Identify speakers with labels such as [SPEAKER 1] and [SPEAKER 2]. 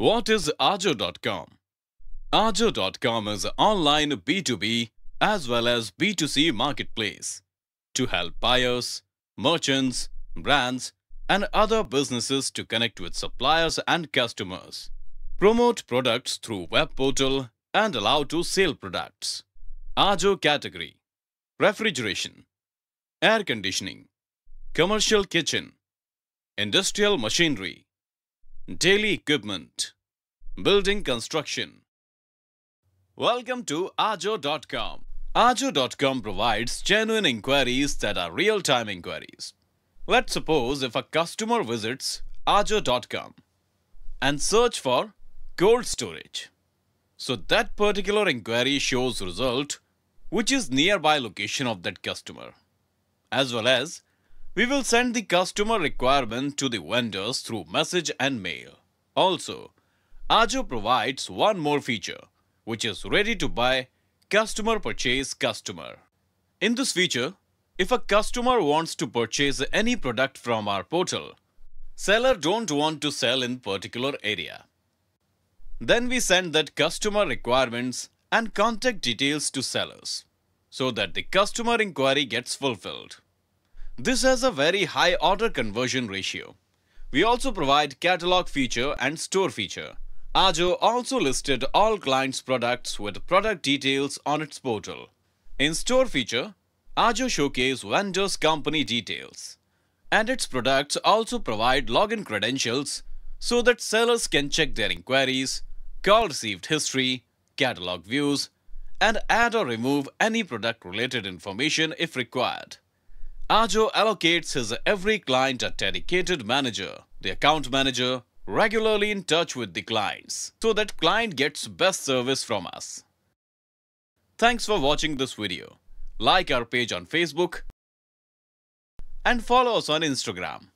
[SPEAKER 1] What is Ajo.com? Ajo.com is an online B2B as well as B2C marketplace to help buyers, merchants, brands, and other businesses to connect with suppliers and customers, promote products through web portal, and allow to sell products. Ajo category Refrigeration, Air conditioning, Commercial kitchen, Industrial machinery, Daily Equipment Building Construction Welcome to Ajo.com. Ajo.com provides genuine inquiries that are real-time inquiries. Let's suppose if a customer visits Ajo.com and search for cold storage. So that particular inquiry shows result which is nearby location of that customer as well as we will send the customer requirement to the vendors through message and mail. Also, Ajo provides one more feature, which is ready to buy customer purchase customer. In this feature, if a customer wants to purchase any product from our portal, seller don't want to sell in particular area. Then we send that customer requirements and contact details to sellers so that the customer inquiry gets fulfilled. This has a very high order conversion ratio. We also provide catalog feature and store feature. Ajo also listed all clients' products with product details on its portal. In store feature, Ajo showcase vendors' company details. And its products also provide login credentials so that sellers can check their inquiries, call received history, catalog views, and add or remove any product-related information if required. Ajo allocates his every client a dedicated manager, the account manager, regularly in touch with the clients, so that client gets best service from us. Thanks for watching this video. Like our page on Facebook and follow us on Instagram.